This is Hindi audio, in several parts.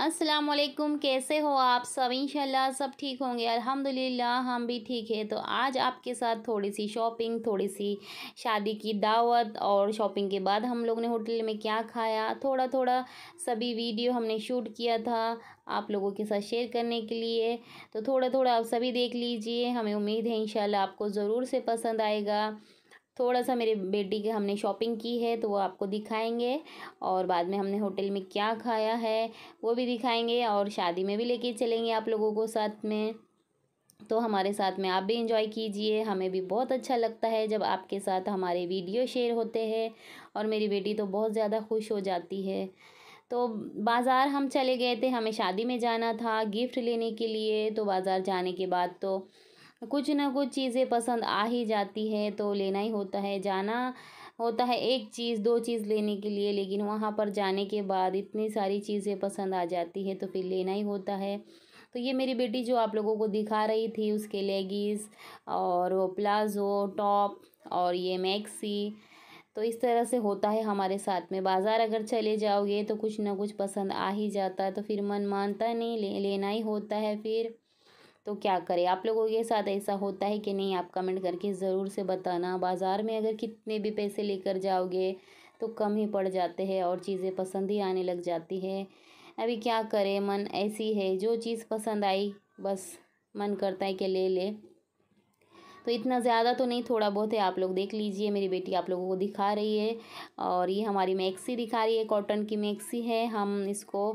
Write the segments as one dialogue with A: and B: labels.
A: असलकुम कैसे हो आप सब इंशाल्लाह सब ठीक होंगे अल्हम्दुलिल्लाह हम भी ठीक है तो आज आपके साथ थोड़ी सी शॉपिंग थोड़ी सी शादी की दावत और शॉपिंग के बाद हम लोग ने होटल में क्या खाया थोड़ा थोड़ा सभी वीडियो हमने शूट किया था आप लोगों के साथ शेयर करने के लिए तो थोड़ा थोड़ा आप सभी देख लीजिए हमें उम्मीद है इनशाला आपको ज़रूर से पसंद आएगा थोड़ा सा मेरे बेटी के हमने शॉपिंग की है तो वो आपको दिखाएंगे और बाद में हमने होटल में क्या खाया है वो भी दिखाएंगे और शादी में भी लेके चलेंगे आप लोगों को साथ में तो हमारे साथ में आप भी इंजॉय कीजिए हमें भी बहुत अच्छा लगता है जब आपके साथ हमारे वीडियो शेयर होते हैं और मेरी बेटी तो बहुत ज़्यादा खुश हो जाती है तो बाज़ार हम चले गए थे हमें शादी में जाना था गिफ्ट लेने के लिए तो बाज़ार जाने के बाद तो कुछ ना कुछ चीज़ें पसंद आ ही जाती है तो लेना ही होता है जाना होता है एक चीज़ दो चीज़ लेने के लिए लेकिन वहाँ पर जाने के बाद इतनी सारी चीज़ें पसंद आ जाती है तो फिर लेना ही होता है तो ये मेरी बेटी जो आप लोगों को दिखा रही थी उसके लेगीस और वो प्लाजो टॉप और ये मैक्सी तो इस तरह से होता है हमारे साथ में बाज़ार अगर चले जाओगे तो कुछ ना कुछ पसंद आ ही जाता है तो फिर मन मानता नहीं ले, लेना ही होता है फिर तो क्या करें आप लोगों के साथ ऐसा होता है कि नहीं आप कमेंट करके ज़रूर से बताना बाज़ार में अगर कितने भी पैसे लेकर जाओगे तो कम ही पड़ जाते हैं और चीज़ें पसंद ही आने लग जाती है अभी क्या करें मन ऐसी है जो चीज़ पसंद आई बस मन करता है कि ले ले तो इतना ज़्यादा तो नहीं थोड़ा बहुत है आप लोग देख लीजिए मेरी बेटी आप लोगों को दिखा रही है और ये हमारी मैक्सी दिखा रही है कॉटन की मैक्सी है हम इसको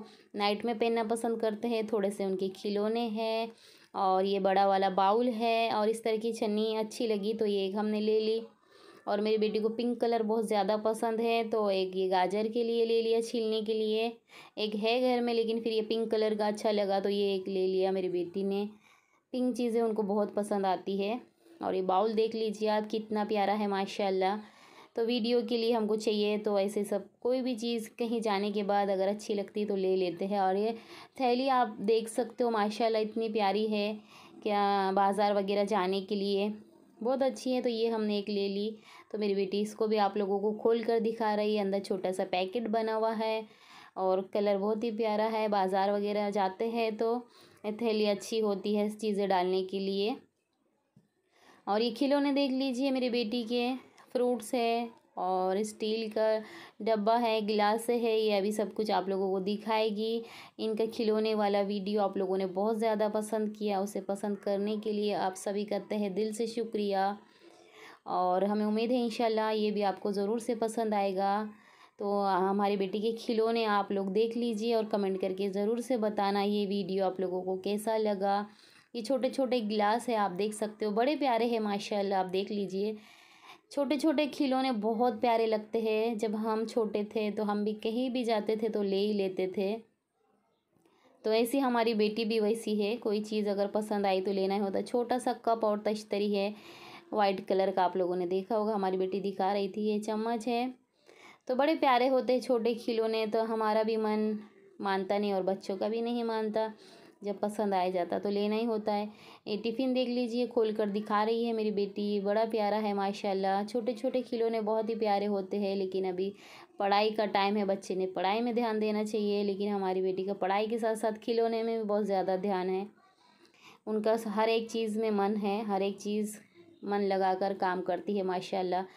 A: नाइट में पहनना पसंद करते हैं थोड़े से उनके खिलौने हैं और ये बड़ा वाला बाउल है और इस तरह की छन्नी अच्छी लगी तो ये एक हमने ले ली और मेरी बेटी को पिंक कलर बहुत ज़्यादा पसंद है तो एक ये गाजर के लिए ले लिया छीलने के लिए एक है घर में लेकिन फिर ये पिंक कलर का अच्छा लगा तो ये एक ले लिया मेरी बेटी ने पिंक चीज़ें उनको बहुत पसंद आती है और ये बाउल देख लीजिए आप कितना प्यारा है माशाल्लाह तो वीडियो के लिए हमको चाहिए तो ऐसे सब कोई भी चीज़ कहीं जाने के बाद अगर अच्छी लगती तो ले लेते हैं और ये थैली आप देख सकते हो माशाल्लाह इतनी प्यारी है क्या बाज़ार वगैरह जाने के लिए बहुत अच्छी है तो ये हमने एक ले ली तो मेरी बेटी इसको भी आप लोगों को खोल कर दिखा रही है अंदर छोटा सा पैकेट बना हुआ है और कलर बहुत ही प्यारा है बाज़ार वगैरह जाते हैं तो थैली अच्छी होती है चीज़ें डालने के लिए और ये खिलौने देख लीजिए मेरी बेटी के फ्रूट्स है और स्टील का डब्बा है गिलास है ये अभी सब कुछ आप लोगों को दिखाएगी इनका खिलौने वाला वीडियो आप लोगों ने बहुत ज़्यादा पसंद किया उसे पसंद करने के लिए आप सभी का तहे दिल से शुक्रिया और हमें उम्मीद है इंशाल्लाह ये भी आपको ज़रूर से पसंद आएगा तो हमारी बेटी के खिलौने आप लोग देख लीजिए और कमेंट करके ज़रूर से बताना ये वीडियो आप लोगों को कैसा लगा ये छोटे छोटे गिलास है आप देख सकते हो बड़े प्यारे हैं माशाल्लाह आप देख लीजिए छोटे छोटे खिलौने बहुत प्यारे लगते हैं जब हम छोटे थे तो हम भी कहीं भी जाते थे तो ले ही लेते थे तो ऐसी हमारी बेटी भी वैसी है कोई चीज़ अगर पसंद आई तो लेना ही होता छोटा सा कप और तश्तरी है वाइट कलर का आप लोगों ने देखा होगा हमारी बेटी दिखा रही थी ये चम्मच है तो बड़े प्यारे होते हैं छोटे खिलौने तो हमारा भी मन मानता नहीं और बच्चों का भी नहीं मानता जब पसंद आ जाता तो लेना ही होता है ये टिफ़िन देख लीजिए खोल कर दिखा रही है मेरी बेटी बड़ा प्यारा है माशाल्लाह छोटे छोटे खिलौने बहुत ही प्यारे होते हैं लेकिन अभी पढ़ाई का टाइम है बच्चे ने पढ़ाई में ध्यान देना चाहिए लेकिन हमारी बेटी का पढ़ाई के साथ साथ खिलौने में भी बहुत ज़्यादा ध्यान है उनका हर एक चीज़ में मन है हर एक चीज़ मन कर काम करती है माशाल्लाह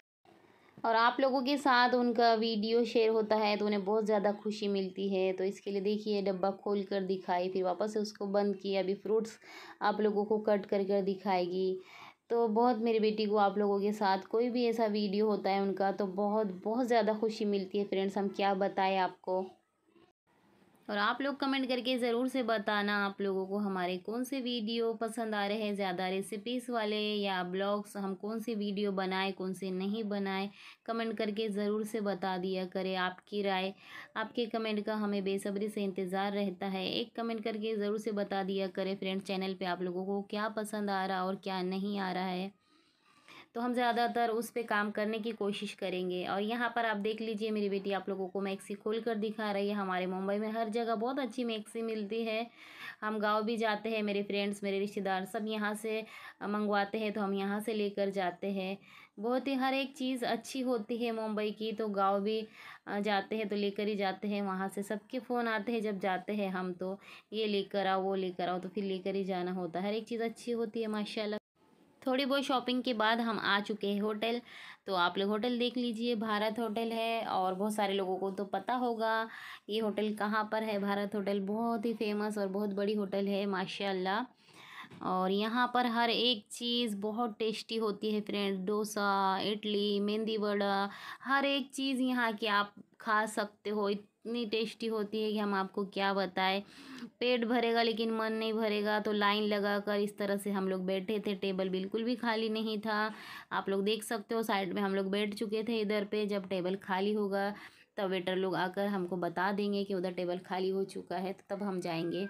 A: और आप लोगों के साथ उनका वीडियो शेयर होता है तो उन्हें बहुत ज़्यादा खुशी मिलती है तो इसके लिए देखिए डब्बा खोल कर दिखाई फिर वापस से उसको बंद किया अभी फ्रूट्स आप लोगों को कट कर कर दिखाएगी तो बहुत मेरी बेटी को आप लोगों के साथ कोई भी ऐसा वीडियो होता है उनका तो बहुत बहुत ज़्यादा खुशी मिलती है फ्रेंड्स हम क्या बताएं आपको और आप लोग कमेंट करके ज़रूर से बताना आप लोगों को हमारे कौन से वीडियो पसंद आ रहे हैं ज़्यादा रेसिपीज़ वाले या ब्लॉग्स हम कौन से वीडियो बनाए कौन से नहीं बनाए कमेंट करके ज़रूर से बता दिया करें आपकी राय आपके कमेंट का हमें बेसब्री से इंतज़ार रहता है एक कमेंट करके ज़रूर से बता दिया करें फ्रेंड्स चैनल पर आप लोगों को क्या पसंद आ रहा और क्या नहीं आ रहा है तो हम ज़्यादातर उस पर काम करने की कोशिश करेंगे और यहाँ पर आप देख लीजिए मेरी बेटी आप लोगों को मैक्सी खोल कर दिखा रही है हमारे मुंबई में हर जगह बहुत अच्छी मैक्सी मिलती है हम गाँव भी जाते हैं मेरे फ्रेंड्स मेरे रिश्तेदार सब यहाँ से मंगवाते हैं तो हम यहाँ से लेकर जाते हैं बहुत ही हर एक चीज़ अच्छी होती है मुंबई की तो गांव भी जाते हैं तो लेकर ही जाते हैं वहाँ से सबके फ़ोन आते हैं जब जाते हैं हम तो ये लेकर आओ वो लेकर आओ तो फिर लेकर ही जाना होता है हर एक चीज़ अच्छी होती है माशाल्लाह थोड़ी बहुत शॉपिंग के बाद हम आ चुके हैं होटल तो आप लोग होटल देख लीजिए भारत होटल है और बहुत सारे लोगों को तो पता होगा ये होटल कहाँ पर है भारत होटल बहुत ही फेमस और बहुत बड़ी होटल है माशाल्लाह और यहाँ पर हर एक चीज़ बहुत टेस्टी होती है फ्रेंड डोसा इडली मेहंदी वड़ा हर एक चीज़ यहाँ की आप खा सकते हो इतनी टेस्टी होती है कि हम आपको क्या बताएं पेट भरेगा लेकिन मन नहीं भरेगा तो लाइन लगाकर इस तरह से हम लोग बैठे थे टेबल बिल्कुल भी खाली नहीं था आप लोग देख सकते हो साइड में हम लोग बैठ चुके थे इधर पे जब टेबल खाली होगा तब वेटर लोग आकर हमको बता देंगे कि उधर टेबल खाली हो चुका है तो तब हम जाएंगे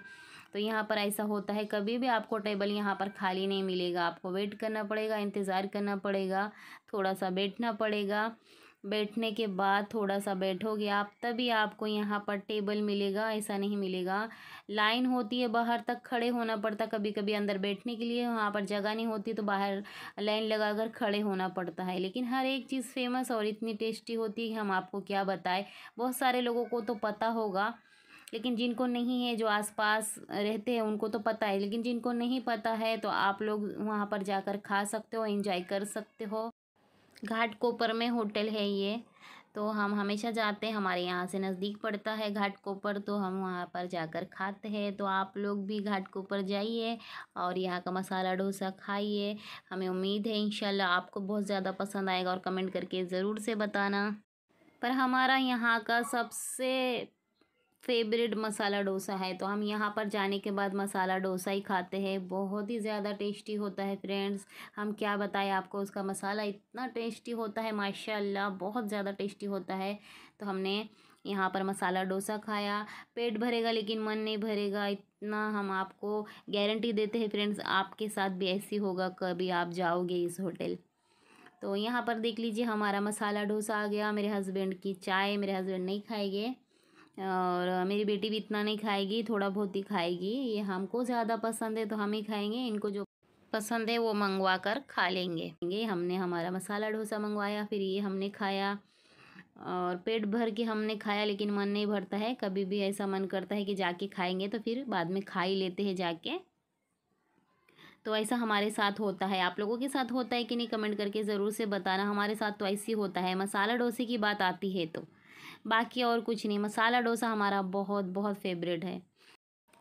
A: तो यहाँ पर ऐसा होता है कभी भी आपको टेबल यहाँ पर खाली नहीं मिलेगा आपको वेट करना पड़ेगा इंतज़ार करना पड़ेगा थोड़ा सा बैठना पड़ेगा बैठने के बाद थोड़ा सा बैठोगे आप तभी आपको यहाँ पर टेबल मिलेगा ऐसा नहीं मिलेगा लाइन होती है बाहर तक खड़े होना पड़ता कभी कभी अंदर बैठने के लिए वहाँ पर जगह नहीं होती तो बाहर लाइन लगाकर खड़े होना पड़ता है लेकिन हर एक चीज़ फेमस और इतनी टेस्टी होती है हम आपको क्या बताएं बहुत सारे लोगों को तो पता होगा लेकिन जिनको नहीं है जो आसपास रहते हैं उनको तो पता है लेकिन जिनको नहीं पता है तो आप लोग वहाँ पर जाकर खा सकते हो एंजॉय कर सकते हो घाट कोपर में होटल है ये तो हम हमेशा जाते हैं हमारे यहाँ से नज़दीक पड़ता है घाट कोपर तो हम वहाँ पर जाकर खाते हैं तो आप लोग भी घाट कोपर जाइए और यहाँ का मसाला डोसा खाइए हमें उम्मीद है इन आपको बहुत ज़्यादा पसंद आएगा और कमेंट करके ज़रूर से बताना पर हमारा यहाँ का सबसे फेवरेट मसाला डोसा है तो हम यहाँ पर जाने के बाद मसाला डोसा ही खाते हैं बहुत ही ज़्यादा टेस्टी होता है फ्रेंड्स हम क्या बताएं आपको उसका मसाला इतना टेस्टी होता है माशाल्लाह बहुत ज़्यादा टेस्टी होता है तो हमने यहाँ पर मसाला डोसा खाया पेट भरेगा लेकिन मन नहीं भरेगा इतना हम आपको गारंटी देते हैं फ्रेंड्स आपके साथ भी ऐसी होगा कभी आप जाओगे इस होटल तो यहाँ पर देख लीजिए हमारा मसाला डोसा आ गया मेरे हस्बैंड की चाय मेरे हस्बैंड नहीं खाएंगे और मेरी बेटी भी इतना नहीं खाएगी थोड़ा बहुत ही खाएगी ये हमको ज़्यादा पसंद है तो हम ही खाएंगे इनको जो पसंद है वो मंगवा कर खा लेंगे ये हमने हमारा मसाला डोसा मंगवाया फिर ये हमने खाया और पेट भर के हमने खाया लेकिन मन नहीं भरता है कभी भी ऐसा मन करता है कि जाके खाएंगे तो फिर बाद में खा ही लेते हैं जाके तो ऐसा हमारे साथ होता है आप लोगों के साथ होता है कि नहीं कमेंट करके ज़रूर से बताना हमारे साथ तो ही होता है मसाला डोसे की बात आती है तो बाकी और कुछ नहीं मसाला डोसा हमारा बहुत बहुत फेवरेट है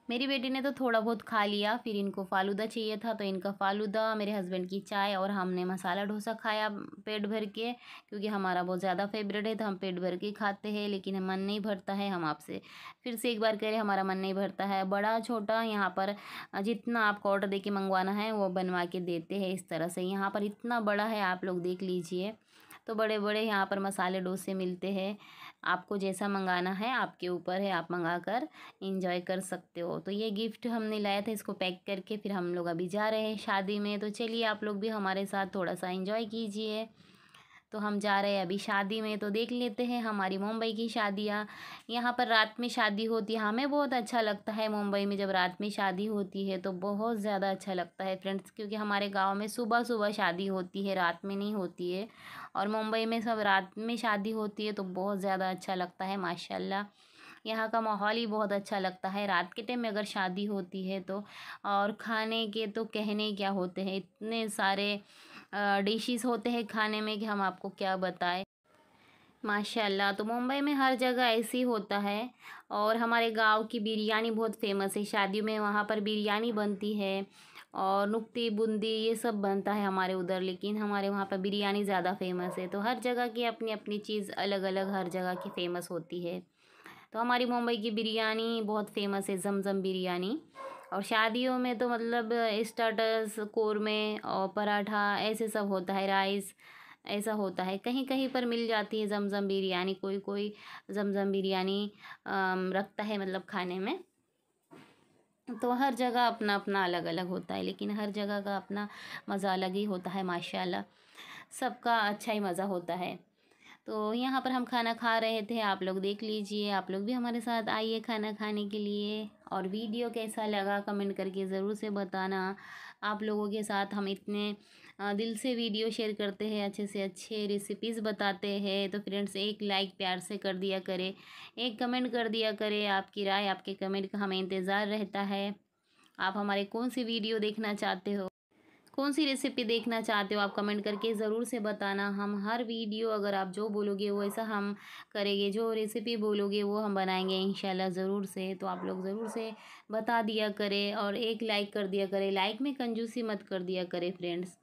A: मेरी बेटी ने तो थोड़ा बहुत खा लिया फिर इनको फालूदा चाहिए था तो इनका फालूदा मेरे हस्बैंड की चाय और हमने मसाला डोसा खाया पेट भर के क्योंकि हमारा बहुत ज़्यादा फेवरेट है तो हम पेट भर के खाते हैं लेकिन मन नहीं भरता है हम आपसे फिर से एक बार कह रहे हमारा मन नहीं भरता है बड़ा छोटा यहाँ पर जितना आपको ऑर्डर दे के मंगवाना है वो बनवा के देते हैं इस तरह से यहाँ पर इतना बड़ा है आप लोग देख लीजिए तो बड़े बड़े यहाँ पर मसाले डोसे मिलते हैं आपको जैसा मंगाना है आपके ऊपर है आप मंगा कर इंजॉय कर सकते हो तो ये गिफ्ट हमने लाया था इसको पैक करके फिर हम लोग अभी जा रहे हैं शादी में तो चलिए आप लोग भी हमारे साथ थोड़ा सा इंजॉय कीजिए तो हम जा रहे हैं अभी शादी में तो देख लेते हैं हमारी मुंबई की शादियाँ यहाँ पर रात में शादी होती है हमें बहुत अच्छा लगता है मुंबई में जब रात में शादी होती है तो बहुत ज़्यादा अच्छा लगता है फ्रेंड्स क्योंकि हमारे गाँव में सुबह सुबह शादी होती है रात में नहीं होती है और मुंबई में सब रात में शादी होती है तो बहुत ज़्यादा अच्छा लगता है माशा यहाँ का माहौल ही बहुत अच्छा लगता है रात के टाइम में अगर शादी होती है तो और खाने के तो कहने क्या होते हैं इतने सारे डिशेस होते हैं खाने में कि हम आपको क्या बताएं माशाल्लाह तो मुंबई में हर जगह ऐसे ही होता है और हमारे गांव की बिरयानी बहुत फेमस है शादियों में वहाँ पर बिरयानी बनती है और नुक्ती बूंदी ये सब बनता है हमारे उधर लेकिन हमारे वहाँ पर बिरयानी ज़्यादा फेमस है तो हर जगह की अपनी अपनी चीज़ अलग अलग हर जगह की फ़ेमस होती है तो हमारी मुंबई की बिरयानी बहुत फेमस है जमजम बिरयानी और शादियों में तो मतलब स्टार्टर्स कोरमे और पराठा ऐसे सब होता है राइस ऐसा होता है कहीं कहीं पर मिल जाती है जमजम बिरयानी कोई कोई जमजम बिरयानी रखता है मतलब खाने में तो हर जगह अपना अपना अलग अलग होता है लेकिन हर जगह का अपना मज़ा अलग ही होता है माशाल्लाह सबका अच्छा ही मज़ा होता है तो यहाँ पर हम खाना खा रहे थे आप लोग देख लीजिए आप लोग भी हमारे साथ आइए खाना खाने के लिए और वीडियो कैसा लगा कमेंट करके ज़रूर से बताना आप लोगों के साथ हम इतने दिल से वीडियो शेयर करते हैं अच्छे से अच्छे रेसिपीज़ बताते हैं तो फ्रेंड्स एक लाइक प्यार से कर दिया करें एक कमेंट कर दिया करें आपकी राय आपके कमेंट का हमें इंतज़ार रहता है आप हमारे कौन सी वीडियो देखना चाहते हो कौन सी रेसिपी देखना चाहते हो आप कमेंट करके ज़रूर से बताना हम हर वीडियो अगर आप जो बोलोगे वो ऐसा हम करेंगे जो रेसिपी बोलोगे वो हम बनाएंगे इंशाल्लाह ज़रूर से तो आप लोग ज़रूर से बता दिया करें और एक लाइक कर दिया करें लाइक में कंजूसी मत कर दिया करें फ्रेंड्स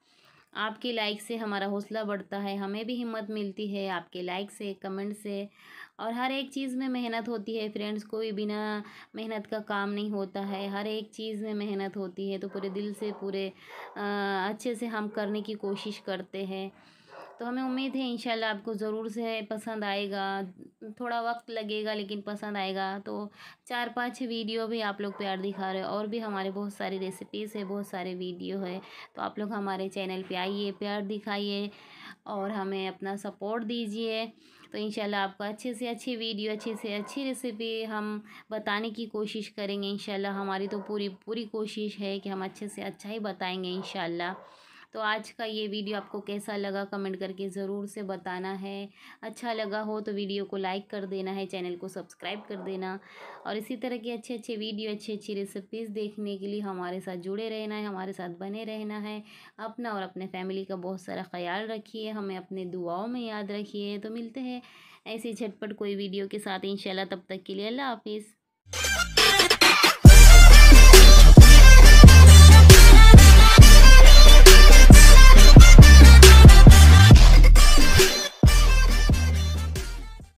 A: आपके लाइक से हमारा हौसला बढ़ता है हमें भी हिम्मत मिलती है आपके लाइक से कमेंट से और हर एक चीज़ में मेहनत होती है फ्रेंड्स कोई बिना मेहनत का काम नहीं होता है हर एक चीज़ में मेहनत होती है तो पूरे दिल से पूरे आ, अच्छे से हम करने की कोशिश करते हैं तो हमें उम्मीद है इंशाल्लाह आपको ज़रूर से पसंद आएगा थोड़ा वक्त लगेगा लेकिन पसंद आएगा तो चार पांच वीडियो भी आप लोग प्यार दिखा रहे हो और भी हमारे बहुत सारी रेसिपीज़ है बहुत सारे वीडियो है तो आप लोग हमारे चैनल पे आइए प्यार दिखाइए और हमें अपना सपोर्ट दीजिए तो इंशाल्लाह आपको अच्छे से अच्छी वीडियो अच्छे से अच्छी रेसिपी हम बताने की कोशिश करेंगे इन हमारी तो पूरी पूरी कोशिश है कि हम अच्छे से अच्छा ही बताएँगे इन तो आज का ये वीडियो आपको कैसा लगा कमेंट करके ज़रूर से बताना है अच्छा लगा हो तो वीडियो को लाइक कर देना है चैनल को सब्सक्राइब कर देना और इसी तरह के अच्छे अच्छे वीडियो अच्छी अच्छी रेसिपीज़ देखने के लिए हमारे साथ जुड़े रहना है हमारे साथ बने रहना है अपना और अपने फैमिली का बहुत सारा ख्याल रखिए हमें अपने दुआओं में याद रखिए तो मिलते हैं ऐसे झटपट कोई वीडियो के साथ इंशाल्लाह तब तक के लिए अल्लाह हाफिज़